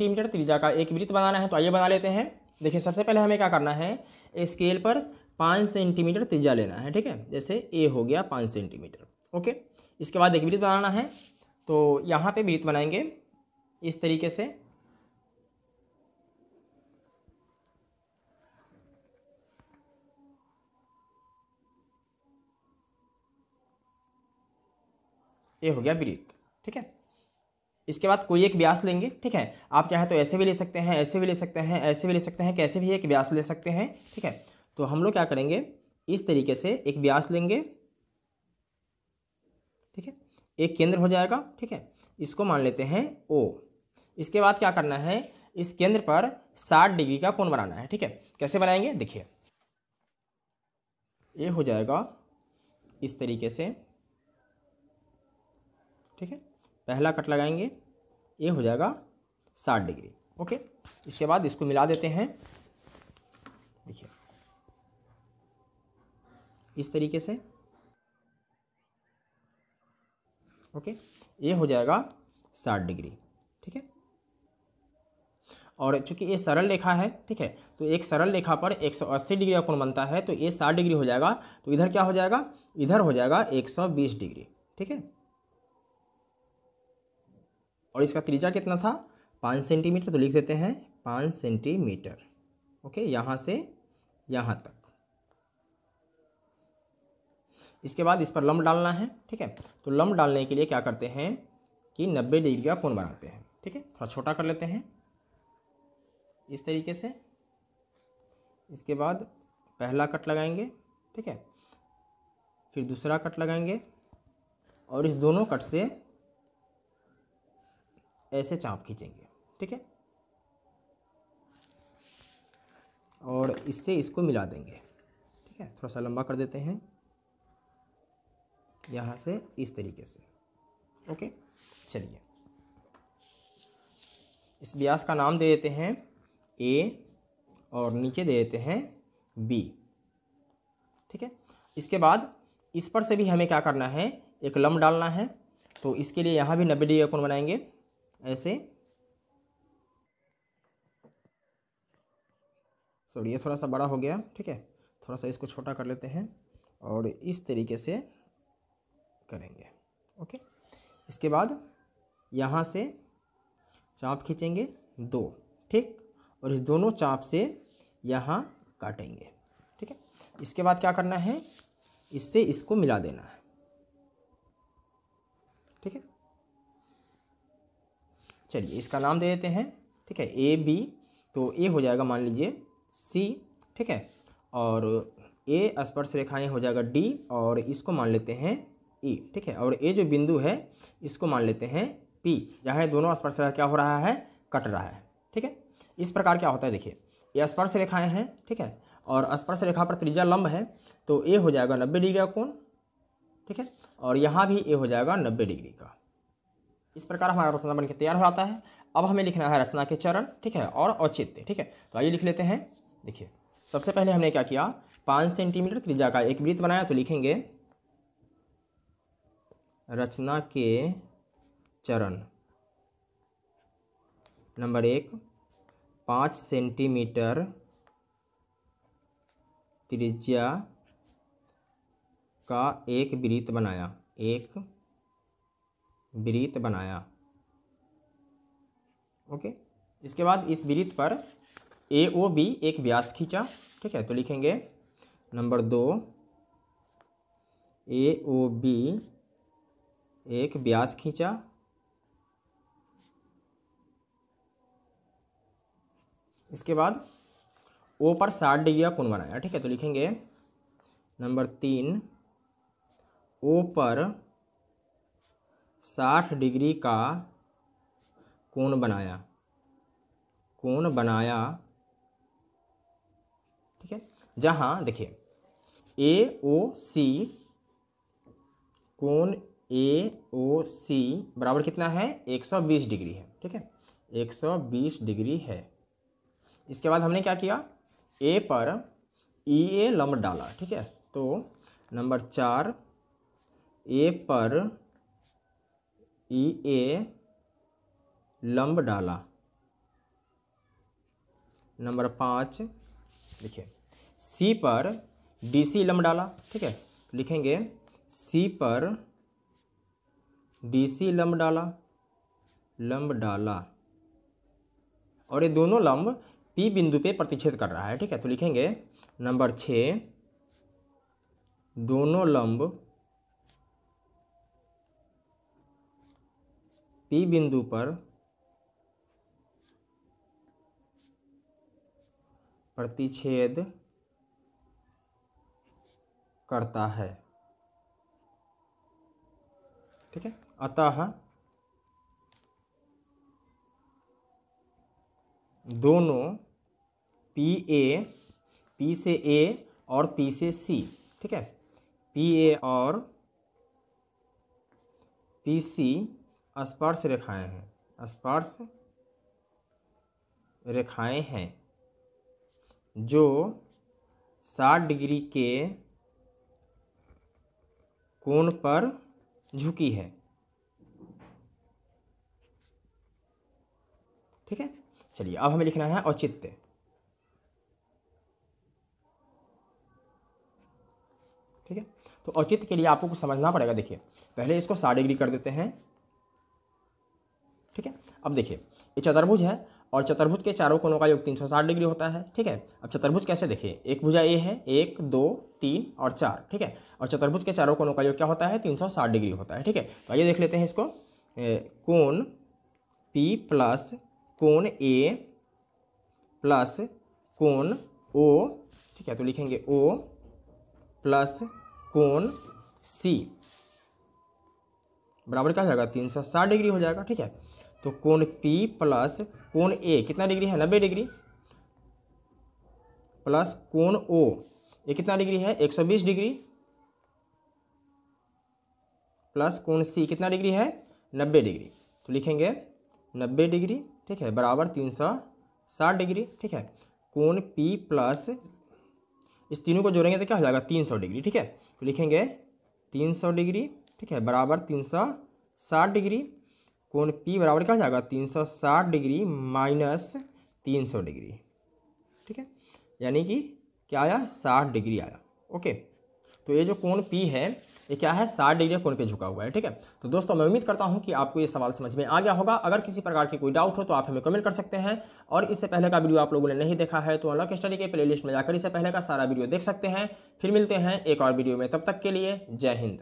T metre त्रिज्या का एक वृत्त बनाना है तो आइए बना लेते हैं देखिए सबसे पहले हमें क्या करना है स्केल पर पाँच सेंटीमीटर त्रिज्या लेना है ठीक है जैसे ए हो गया पाँच सेंटीमीटर ओके इसके बाद एक वृत्त बनाना है तो यहाँ पे वृत्त बनाएंगे इस तरीके से ये हो गया वृत्त ठीक है इसके बाद कोई एक ब्यास लेंगे ठीक है आप चाहे तो ऐसे भी ले सकते हैं ऐसे भी ले सकते हैं ऐसे भी ले सकते हैं कैसे भी एक ब्यास ले सकते हैं ठीक है तो हम लोग क्या करेंगे इस तरीके से एक ब्यास लेंगे ठीक है एक केंद्र हो जाएगा ठीक है इसको मान लेते हैं ओ इसके बाद क्या करना है इस केंद्र पर 60 डिग्री का कोण बनाना है ठीक है कैसे बनाएंगे देखिए ये हो जाएगा इस तरीके से ठीक है पहला कट लगाएंगे ये हो जाएगा साठ डिग्री ओके इसके बाद इसको मिला देते हैं देखिए इस तरीके से ओके ये हो जाएगा साठ डिग्री ठीक है और चूंकि ये सरल रेखा है ठीक है तो एक सरल रेखा पर 180 डिग्री का कोण बनता है तो ये 60 डिग्री हो जाएगा तो इधर क्या हो जाएगा इधर हो जाएगा 120 डिग्री ठीक है और इसका त्रिज्या कितना था पाँच सेंटीमीटर तो लिख देते हैं पाँच सेंटीमीटर ओके यहाँ से यहाँ तक इसके बाद इस पर लम्ब डालना है ठीक है तो लम्ब डालने के लिए क्या करते हैं कि नब्बे डिग्री का कोण बनाते हैं ठीक है थोड़ा छोटा कर लेते हैं इस तरीके से इसके बाद पहला कट लगाएंगे ठीक है फिर दूसरा कट लगाएंगे और इस दोनों कट से ऐसे चाप खींचेंगे ठीक है और इससे इसको मिला देंगे ठीक है थोड़ा सा लंबा कर देते हैं यहाँ से इस तरीके से ओके चलिए इस ब्यास का नाम दे देते हैं ए और नीचे दे देते हैं बी ठीक है इसके बाद इस पर से भी हमें क्या करना है एक लम्ब डालना है तो इसके लिए यहाँ भी नब्बे डिग्री का कोण बनाएंगे ऐसे सॉरी ये थोड़ा सा बड़ा हो गया ठीक है थोड़ा सा इसको छोटा कर लेते हैं और इस तरीके से करेंगे ओके इसके बाद यहाँ से चाप खींचेंगे दो ठीक और इस दोनों चाप से यहाँ काटेंगे ठीक है इसके बाद क्या करना है इससे इसको मिला देना है ठीक है चलिए इसका नाम दे देते हैं ठीक है ए बी तो ए हो जाएगा मान लीजिए सी ठीक है और ए स्पर्श रेखाएँ हो जाएगा डी और इसको मान लेते हैं ई e, ठीक है और ए जो बिंदु है इसको मान लेते हैं पी जहाँ दोनों स्पर्श रेखा क्या हो रहा है कट रहा है ठीक है इस प्रकार क्या होता है देखिए ये स्पर्श रेखाएँ हैं ठीक है और स्पर्श रेखा पर त्रिज्या लंब है तो ए हो जाएगा नब्बे डिग्री का कोण ठीक है और यहाँ भी ए हो जाएगा नब्बे डिग्री का इस प्रकार हमारा रचना बनकर तैयार हो जाता है अब हमें लिखना है रचना के चरण ठीक है और औचित्य ठीक है तो आइए लिख लेते हैं देखिए सबसे पहले हमने क्या किया पाँच सेंटीमीटर त्रिज्या का एक वृत्त बनाया तो लिखेंगे रचना के चरण नंबर एक पाँच सेंटीमीटर त्रिज्या का एक वृत्त बनाया एक वृत्त बनाया ओके इसके बाद इस वृत्त पर ए ओ बी एक व्यास खींचा ठीक है तो लिखेंगे नंबर दो ए ओ बी एक व्यास खींचा इसके बाद ओ पर साठ डिग्री का कोण बनाया ठीक है तो लिखेंगे नंबर तीन ओ पर साठ डिग्री का कोण बनाया कोण बनाया ठीक है जहाँ देखिए ए ओ सी कोण ए ओ सी बराबर कितना है 120 डिग्री है ठीक है 120 डिग्री है इसके बाद हमने क्या किया ए पर ई e ए लम्ब डाला ठीक है तो नंबर चार ए पर ई ए लंब डाला नंबर पाँच देखिए सी पर डी सी लंब डाला ठीक है लिखेंगे सी पर डी सी लंब डाला लंब डाला और ये दोनों लंब पी बिंदु पे प्रतिच्छेद कर रहा है ठीक है तो लिखेंगे नंबर छः दोनों लंब पी बिंदु पर प्रतिच्छेद करता है ठीक है अतः दोनों पी ए पी से ए और पी से सी ठीक है पी ए और पी सी स्पर्श रेखाएं हैं स्पर्श रेखाएं हैं जो साठ डिग्री के कोण पर झुकी है ठीक है चलिए अब हमें लिखना है औचित्य ठीक है तो औचित्य के लिए आपको कुछ समझना पड़ेगा देखिए पहले इसको साठ डिग्री कर देते हैं ठीक है अब देखिए ये चतुर्भुज है और चतुर्भुज के चारों कोनों का योग 360 डिग्री होता है ठीक है अब चतुर्भुज कैसे देखिए एक भुजा ये है एक दो तीन और चार ठीक है और चतुर्भुज के चारों कोनों का योग क्या होता है 360 डिग्री होता है ठीक है तो आइए देख लेते हैं इसको कोण पी प्लस कोण ए प्लस कोण ओ ठीक है तो लिखेंगे ओ प्लस कोण सी बराबर क्या हो जाएगा तीन सौ साठ डिग्री हो जाएगा ठीक है तो कोण P प्लस कोण A कितना डिग्री है नब्बे डिग्री प्लस कोण O ये कितना डिग्री है एक सौ बीस डिग्री प्लस कोण C कितना डिग्री है नब्बे डिग्री तो लिखेंगे नब्बे डिग्री ठीक है बराबर तीन सौ साठ डिग्री ठीक है कोण P प्लस इस तीनों को जोड़ेंगे तो क्या हो जाएगा तीन सौ डिग्री ठीक है तो लिखेंगे तीन सौ डिग्री ठीक है बराबर तीन सौ साठ डिग्री कोण पी बराबर क्या हो जाएगा तीन सौ साठ डिग्री माइनस तीन सौ डिग्री ठीक है यानी कि क्या आया साठ डिग्री आया ओके तो ये जो कोण पी है ये क्या है साठ डिग्री कोण पे झुका हुआ है ठीक है तो दोस्तों मैं उम्मीद करता हूँ कि आपको ये सवाल समझ में आ गया होगा अगर किसी प्रकार की कोई डाउट हो तो आप हमें कमेंट कर सकते हैं और इससे पहले का वीडियो आप लोगों ने नहीं देखा है तो अलग स्टडी के प्लेलिस्ट में जाकर इससे पहले का सारा वीडियो देख सकते हैं फिर मिलते हैं एक और वीडियो में तब तक के लिए जय हिंद